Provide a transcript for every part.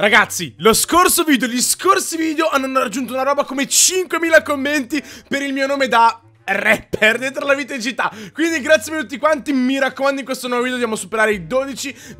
Ragazzi, lo scorso video, gli scorsi video hanno raggiunto una roba come 5.000 commenti per il mio nome da rapper dentro la vita in città Quindi grazie a tutti quanti, mi raccomando in questo nuovo video dobbiamo superare i 12.000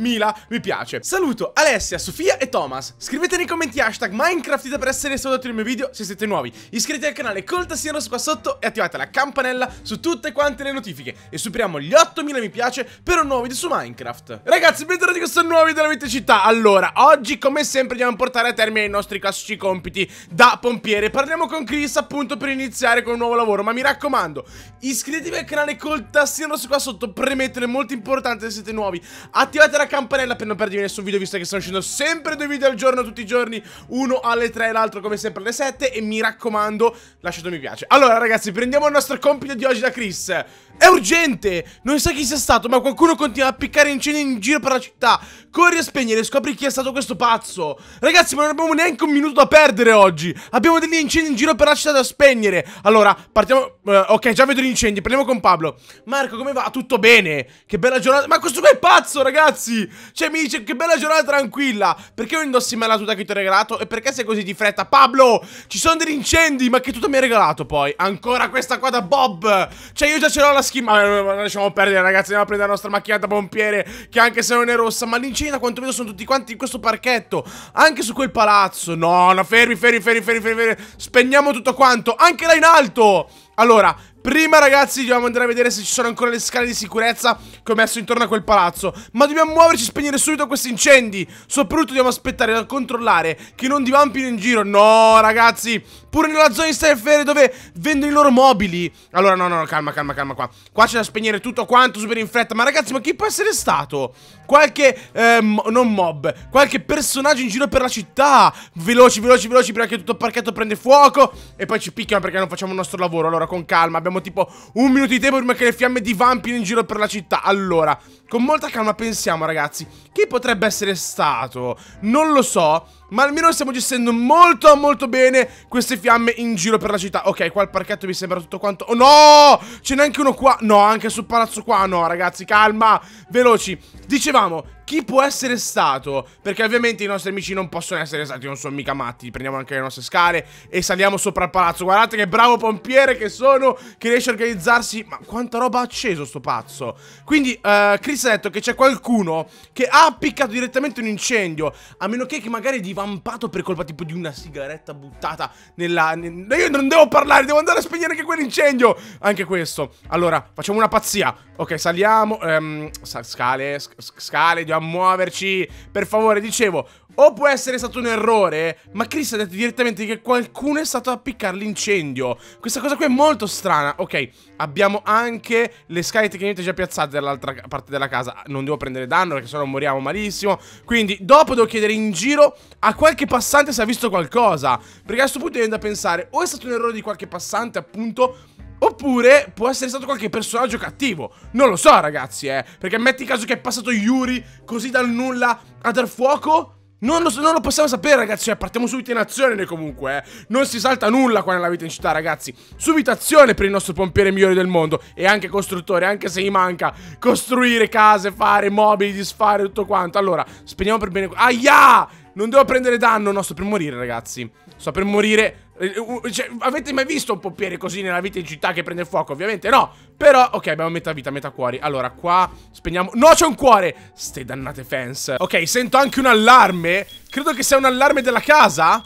mi piace. Saluto Alessia, Sofia e Thomas. Scrivete nei commenti hashtag Minecraftita per essere salutati nel mio video se siete nuovi. Iscrivetevi al canale col tassino rosso qua sotto e attivate la campanella su tutte quante le notifiche. E superiamo gli 8.000 mi piace per un nuovo video su Minecraft. Ragazzi, bentornati in questo nuovo video della vita in città Allora, oggi come sempre dobbiamo portare a termine i nostri classici compiti da pompiere. Parliamo con Chris appunto per iniziare con un nuovo lavoro, ma mi raccomando raccomando iscrivetevi al canale col tastino rosso qua sotto Premettere è molto importante se siete nuovi Attivate la campanella per non perdere nessun video visto che stanno uscendo sempre due video al giorno tutti i giorni Uno alle 3 e l'altro come sempre alle 7 E mi raccomando lasciate un mi piace Allora ragazzi prendiamo il nostro compito di oggi da Chris È urgente Non sa chi sia stato ma qualcuno continua a piccare incendi in giro per la città Corri a spegnere e scopri chi è stato questo pazzo Ragazzi ma non abbiamo neanche un minuto da perdere oggi Abbiamo degli incendi in giro per la città da spegnere Allora partiamo eh, ok, già vedo gli incendi. Parliamo con Pablo. Marco, come va? Tutto bene? Che bella giornata. Ma questo qua è pazzo, ragazzi. Cioè, mi dice che bella giornata tranquilla. Perché non indossi mai la tuta che ti ho regalato? E perché sei così di fretta? Pablo, ci sono degli incendi. Ma che tuta mi hai regalato poi? Ancora questa qua da Bob. Cioè, io già ce l'ho la skin. Ma non lasciamo perdere, ragazzi. Andiamo a prendere la nostra macchinetta pompiere. Che anche se non è rossa. Ma l'incendio, da quanto vedo, sono tutti quanti in questo parchetto. Anche su quel palazzo. No, no, fermi, fermi, fermi, fermi, fermi. Spegniamo tutto quanto. Anche là in alto. Allora, Prima ragazzi dobbiamo andare a vedere se ci sono ancora le scale di sicurezza che ho messo intorno a quel palazzo Ma dobbiamo muoverci e spegnere subito questi incendi Soprattutto dobbiamo aspettare a controllare che non divampino in giro No ragazzi Pure nella zona di Stefere dove vendono i loro mobili Allora no no no calma calma calma qua Qua c'è da spegnere tutto quanto super in fretta Ma ragazzi ma chi può essere stato? Qualche, eh, non mob Qualche personaggio in giro per la città Veloci veloci veloci prima che tutto il parchetto prende fuoco E poi ci picchiano perché non facciamo il nostro lavoro Allora con calma abbiamo tipo un minuto di tempo prima che le fiamme divampino in giro per la città. Allora, con molta calma pensiamo, ragazzi, chi potrebbe essere stato? Non lo so, ma almeno stiamo gestendo molto molto bene queste fiamme in giro per la città Ok, qua il parchetto mi sembra tutto quanto Oh no! Ce n'è anche uno qua No, anche sul palazzo qua No ragazzi, calma Veloci Dicevamo, chi può essere stato? Perché ovviamente i nostri amici non possono essere stati Non sono mica matti Prendiamo anche le nostre scale E saliamo sopra il palazzo Guardate che bravo pompiere che sono Che riesce a organizzarsi Ma quanta roba ha acceso sto pazzo Quindi, uh, Chris ha detto che c'è qualcuno Che ha appiccato direttamente un incendio A meno che, che magari di devampato per colpa tipo di una sigaretta buttata nella... Io non devo parlare, devo andare a spegnere anche quell'incendio! Anche questo. Allora, facciamo una pazzia. Ok, saliamo. Um, scale, sc scale, dobbiamo muoverci. Per favore, dicevo... O può essere stato un errore, ma Chris ha detto direttamente che qualcuno è stato a piccare l'incendio. Questa cosa qui è molto strana. Ok, abbiamo anche le scale tecnicamente già piazzate dall'altra parte della casa. Non devo prendere danno perché sennò moriamo malissimo. Quindi dopo devo chiedere in giro a qualche passante se ha visto qualcosa. Perché a questo punto viene da pensare o è stato un errore di qualche passante appunto... Oppure può essere stato qualche personaggio cattivo. Non lo so, ragazzi, eh. Perché metti caso che è passato Yuri così dal nulla a dar fuoco. Non lo, non lo, possiamo sapere, ragazzi. Cioè, partiamo subito in azione noi comunque, eh. Non si salta nulla qua nella vita in città, ragazzi. Subito azione per il nostro pompiere migliore del mondo. E anche costruttore, anche se gli manca costruire case, fare mobili, disfare tutto quanto. Allora, spegniamo per bene. Aia! Non devo prendere danno, no, sto per morire, ragazzi. Sto per morire eh, cioè, avete mai visto un pompiere così nella vita in città che prende fuoco? Ovviamente no. Però, ok, abbiamo metà vita, metà cuori. Allora, qua spegniamo... No, c'è un cuore! Ste dannate fans. Ok, sento anche un allarme. Credo che sia un allarme della casa.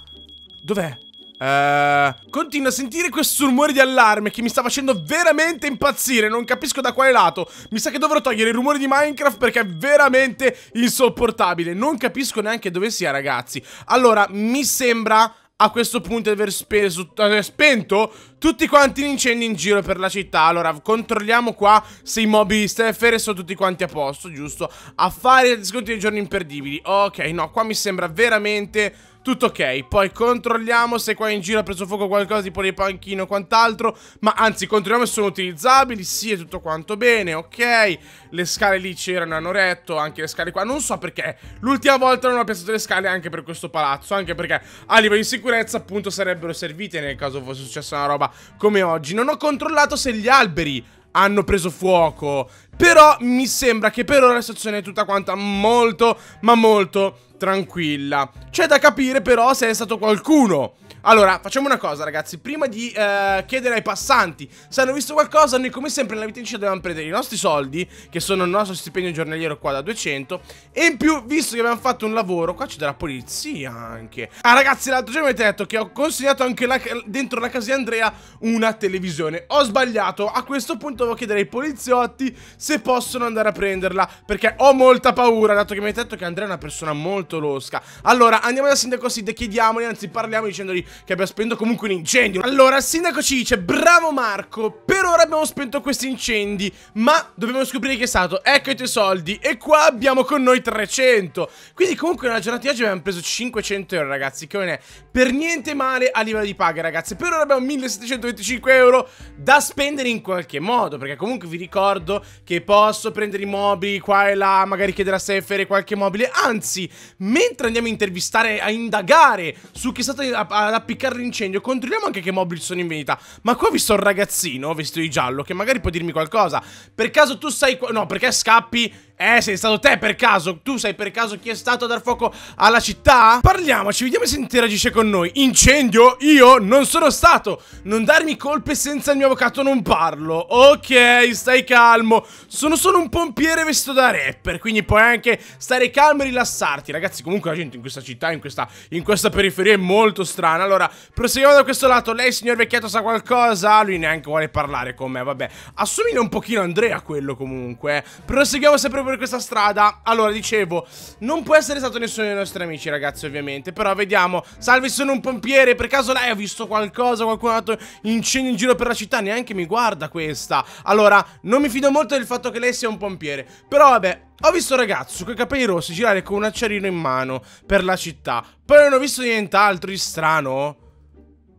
Dov'è? Uh, continuo a sentire questo rumore di allarme che mi sta facendo veramente impazzire. Non capisco da quale lato. Mi sa che dovrò togliere i rumori di Minecraft perché è veramente insopportabile. Non capisco neanche dove sia, ragazzi. Allora, mi sembra a questo punto di aver speso, eh, spento tutti quanti gli incendi in giro per la città. Allora, controlliamo qua se i mobili Steffer sono tutti quanti a posto, giusto? A fare sconti dei giorni imperdibili. Ok, no, qua mi sembra veramente tutto ok. Poi controlliamo se qua in giro ha preso fuoco qualcosa tipo dei panchini o quant'altro, ma anzi controlliamo se sono utilizzabili, sì è tutto quanto bene, ok. Le scale lì c'erano, hanno retto, anche le scale qua, non so perché. L'ultima volta non ho piazzato le scale anche per questo palazzo, anche perché a livello di sicurezza appunto sarebbero servite nel caso fosse successa una roba come oggi. Non ho controllato se gli alberi hanno preso fuoco. Però mi sembra che per ora la situazione è tutta quanta molto, ma molto tranquilla. C'è da capire però se è stato qualcuno allora, facciamo una cosa ragazzi, prima di eh, chiedere ai passanti se hanno visto qualcosa, noi come sempre nella vita in città dobbiamo prendere i nostri soldi, che sono il nostro stipendio giornaliero qua da 200, e in più, visto che abbiamo fatto un lavoro, qua c'è della polizia anche. Ah ragazzi, l'altro giorno mi avete detto che ho consegnato anche la, dentro la casa di Andrea una televisione. Ho sbagliato, a questo punto devo chiedere ai poliziotti se possono andare a prenderla, perché ho molta paura, dato che mi avete detto che Andrea è una persona molto losca. Allora, andiamo da sindaco Sid e chiediamogli, anzi parliamo dicendogli che abbia spento comunque un incendio. Allora, il sindaco ci dice, bravo Marco, per ora abbiamo spento questi incendi, ma dobbiamo scoprire chi è stato. Ecco i tuoi soldi. E qua abbiamo con noi 300. Quindi comunque nella giornata di oggi abbiamo preso 500 euro, ragazzi, che non è per niente male a livello di paga, ragazzi. Per ora abbiamo 1725 euro da spendere in qualche modo, perché comunque vi ricordo che posso prendere i mobili qua e là, magari chiedere a Sefere qualche mobile. Anzi, mentre andiamo a intervistare, a indagare su chi è stato ad appiccare l'incendio Controlliamo anche che mobili sono in vendita Ma qua ho visto un ragazzino vestito di giallo Che magari può dirmi qualcosa Per caso tu sai... No, perché scappi eh, sei stato te per caso? Tu sai per caso chi è stato a dar fuoco alla città? Parliamoci, vediamo se interagisce con noi. Incendio? Io non sono stato. Non darmi colpe senza il mio avvocato non parlo. Ok, stai calmo. Sono solo un pompiere vestito da rapper, quindi puoi anche stare calmo e rilassarti. Ragazzi, comunque la gente in questa città, in questa, in questa periferia è molto strana. Allora, proseguiamo da questo lato. Lei, signor vecchietto, sa qualcosa? Lui neanche vuole parlare con me, vabbè. Assomiglia un pochino a Andrea quello comunque. Eh. Proseguiamo sempre per per questa strada Allora, dicevo, non può essere stato nessuno dei nostri amici, ragazzi, ovviamente Però vediamo, salve, sono un pompiere Per caso lei ha visto qualcosa, qualcun altro incendio in giro per la città Neanche mi guarda questa Allora, non mi fido molto del fatto che lei sia un pompiere Però vabbè, ho visto un ragazzo con i capelli rossi girare con un acciarino in mano per la città Poi non ho visto nient'altro di strano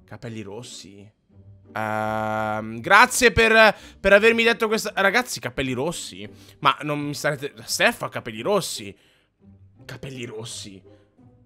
Capelli rossi Uh, grazie per, per, avermi detto questa... Ragazzi, capelli rossi? Ma non mi starete... Steph ha capelli rossi. Capelli rossi.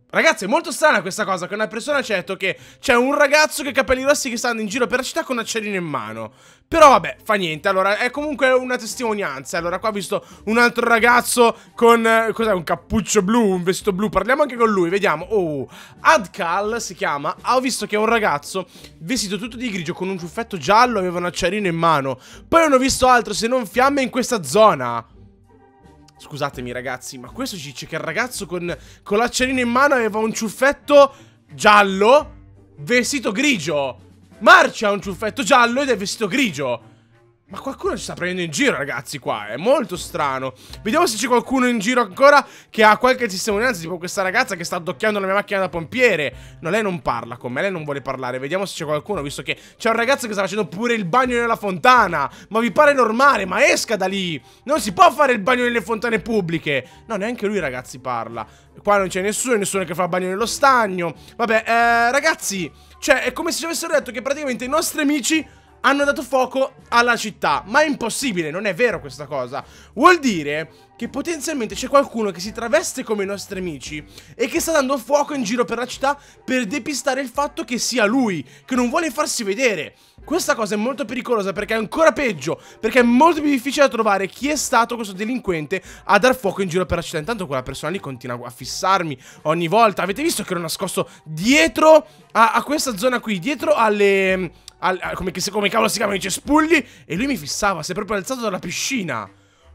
Ragazzi, è molto strana questa cosa che una persona ha detto che c'è un ragazzo che ha capelli rossi che sta andando in giro per la città con un acciarino in mano. Però vabbè, fa niente. Allora, è comunque una testimonianza. Allora, qua ho visto un altro ragazzo con... Eh, cos'è? Un cappuccio blu, un vestito blu. Parliamo anche con lui, vediamo. Oh, Adkal si chiama. Ah, ho visto che è un ragazzo vestito tutto di grigio con un ciuffetto giallo, aveva un acciarino in mano. Poi non ho visto altro se non fiamme in questa zona. Scusatemi ragazzi, ma questo ci dice che il ragazzo con, con l'acciarino in mano aveva un ciuffetto giallo, vestito grigio. Marcia ha un ciuffetto giallo ed è vestito grigio. Ma qualcuno ci sta prendendo in giro, ragazzi, qua. È molto strano. Vediamo se c'è qualcuno in giro ancora che ha qualche testimonianza, tipo questa ragazza che sta addocchiando la mia macchina da pompiere. No, lei non parla con me, lei non vuole parlare. Vediamo se c'è qualcuno, visto che c'è un ragazzo che sta facendo pure il bagno nella fontana. Ma vi pare normale? Ma esca da lì! Non si può fare il bagno nelle fontane pubbliche! No, neanche lui, ragazzi, parla. Qua non c'è nessuno, nessuno che fa il bagno nello stagno. Vabbè, eh, ragazzi, cioè, è come se ci avessero detto che praticamente i nostri amici hanno dato fuoco alla città. Ma è impossibile, non è vero questa cosa. Vuol dire che potenzialmente c'è qualcuno che si traveste come i nostri amici e che sta dando fuoco in giro per la città per depistare il fatto che sia lui, che non vuole farsi vedere. Questa cosa è molto pericolosa perché è ancora peggio, perché è molto più difficile da trovare chi è stato questo delinquente a dar fuoco in giro per la città. Intanto quella persona lì continua a fissarmi ogni volta. Avete visto che ero nascosto dietro a, a questa zona qui, dietro alle al, al, come, come cavolo si chiamano i cespugli E lui mi fissava, si è proprio alzato dalla piscina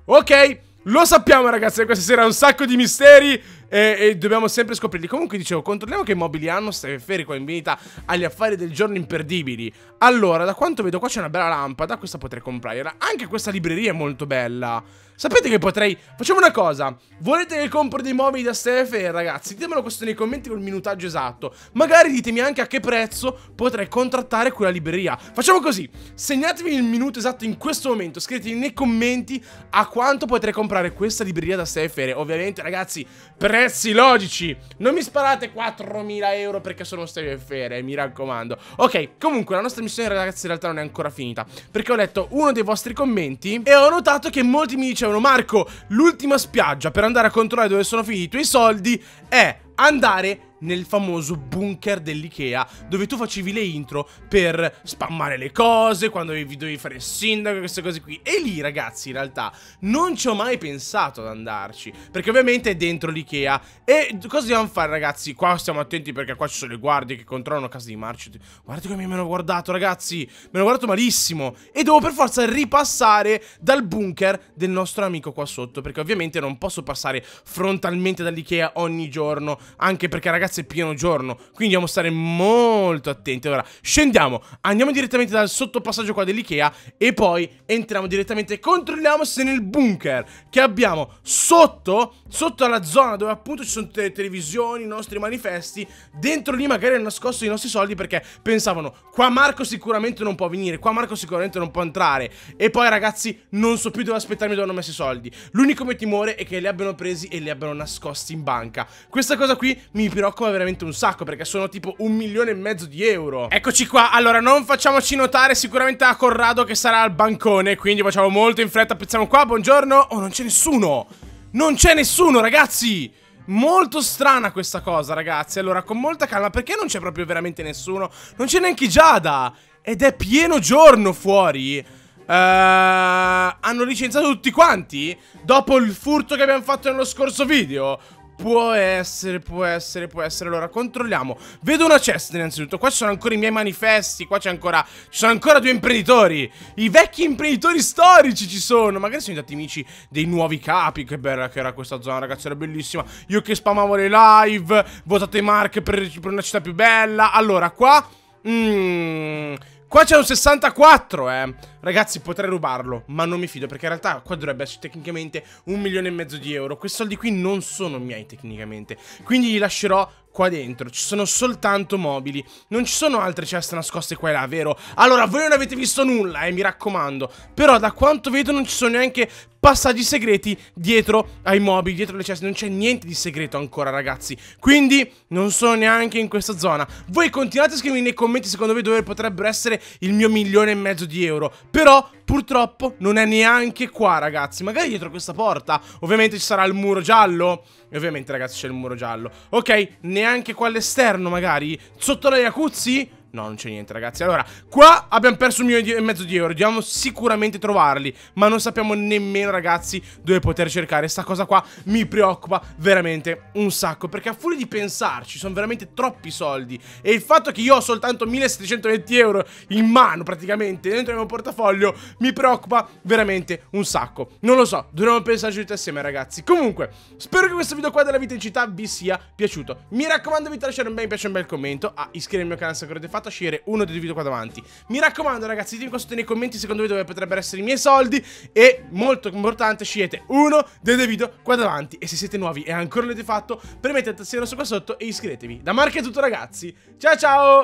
Ok, lo sappiamo ragazzi, questa sera un sacco di misteri e, e, dobbiamo sempre scoprirli. Comunque dicevo, controlliamo che immobili hanno, Ferri periferico in vita agli affari del giorno imperdibili. Allora, da quanto vedo qua c'è una bella lampada, questa potrei comprare. Anche questa libreria è molto bella. Sapete che potrei... Facciamo una cosa. Volete che compro dei mobili da Ferri, Ragazzi, ditemelo questo nei commenti con il minutaggio esatto. Magari ditemi anche a che prezzo potrei contrattare quella libreria. Facciamo così. Segnatevi il minuto esatto in questo momento. Scrivete nei commenti a quanto potrei comprare questa libreria da Ferri. Ovviamente, ragazzi, pre prezzi logici. Non mi sparate 4.000 euro perché sono stelle fere, mi raccomando. Ok, comunque la nostra missione ragazzi in realtà non è ancora finita. Perché ho letto uno dei vostri commenti e ho notato che molti mi dicevano Marco, l'ultima spiaggia per andare a controllare dove sono finiti i tuoi soldi è andare nel famoso bunker dell'Ikea, dove tu facevi le intro per spammare le cose, quando dovevi fare il sindaco, queste cose qui. E lì, ragazzi, in realtà non ci ho mai pensato ad andarci, perché ovviamente è dentro l'Ikea. E cosa dobbiamo fare, ragazzi? Qua stiamo attenti perché qua ci sono le guardie che controllano casa di Marcio. Guardate come mi hanno guardato, ragazzi. Mi hanno guardato malissimo. E devo per forza ripassare dal bunker del nostro amico qua sotto, perché ovviamente non posso passare frontalmente dall'Ikea ogni giorno, anche perché, ragazzi, ragazzi è pieno giorno, quindi dobbiamo stare molto attenti. Allora, scendiamo, andiamo direttamente dal sottopassaggio qua dell'Ikea e poi entriamo direttamente controlliamo se nel bunker che abbiamo sotto, sotto alla zona dove appunto ci sono le televisioni, i nostri manifesti, dentro lì magari hanno nascosto i nostri soldi perché pensavano qua Marco sicuramente non può venire, qua Marco sicuramente non può entrare. E poi ragazzi non so più dove aspettarmi dove hanno messo i soldi. L'unico mio timore è che li abbiano presi e li abbiano nascosti in banca. Questa cosa qui mi preoccupa come veramente un sacco perché sono tipo un milione e mezzo di euro Eccoci qua, allora non facciamoci notare sicuramente a Corrado che sarà al bancone Quindi facciamo molto in fretta, pezziamo qua, buongiorno Oh non c'è nessuno, non c'è nessuno ragazzi Molto strana questa cosa ragazzi Allora con molta calma perché non c'è proprio veramente nessuno Non c'è neanche Giada Ed è pieno giorno fuori uh, Hanno licenziato tutti quanti Dopo il furto che abbiamo fatto nello scorso video Può essere, può essere, può essere. Allora, controlliamo. Vedo una chest innanzitutto. Qua ci sono ancora i miei manifesti. Qua c'è ancora... Ci sono ancora due imprenditori. I vecchi imprenditori storici ci sono. Magari sono stati amici dei nuovi capi. Che bella che era questa zona, ragazzi. Era bellissima. Io che spamavo le live. Votate Mark per, per una città più bella. Allora, qua... Mmm... Qua c'è un 64, eh. Ragazzi, potrei rubarlo, ma non mi fido, perché in realtà qua dovrebbe essere tecnicamente un milione e mezzo di euro. Questi soldi qui non sono miei tecnicamente, quindi li lascerò qua dentro. Ci sono soltanto mobili, non ci sono altre ceste nascoste qua e là, vero? Allora, voi non avete visto nulla, eh, mi raccomando. Però da quanto vedo non ci sono neanche passaggi segreti dietro ai mobili, dietro le ceste, non c'è niente di segreto ancora, ragazzi. Quindi non sono neanche in questa zona. Voi continuate a scrivermi nei commenti secondo voi dove potrebbero essere il mio milione e mezzo di euro. Però purtroppo non è neanche qua ragazzi Magari dietro questa porta Ovviamente ci sarà il muro giallo E ovviamente ragazzi c'è il muro giallo Ok, neanche qua all'esterno magari Sotto la jacuzzi? No, non c'è niente, ragazzi. Allora, qua abbiamo perso un milione e mezzo di euro. Dobbiamo sicuramente trovarli. Ma non sappiamo nemmeno, ragazzi, dove poter cercare. Sta cosa qua mi preoccupa veramente un sacco. Perché a furia di pensarci, sono veramente troppi soldi. E il fatto che io ho soltanto 1720 euro in mano, praticamente, dentro il mio portafoglio, mi preoccupa veramente un sacco. Non lo so, dovremmo pensarci tutti assieme, ragazzi. Comunque, spero che questo video qua della vita in città vi sia piaciuto. Mi raccomando, vi lasciare un bel mi piace, un bel commento. A ah, iscrivervi al mio canale se ancora avete fatto fatto scegliere uno dei video qua davanti. Mi raccomando ragazzi, ditemi qua sotto nei commenti secondo voi dove potrebbero essere i miei soldi e molto importante scegliete uno dei video qua davanti e se siete nuovi e ancora non l'avete fatto premete il tastiera rosso qua sotto e iscrivetevi. Da Marco è tutto ragazzi, ciao ciao!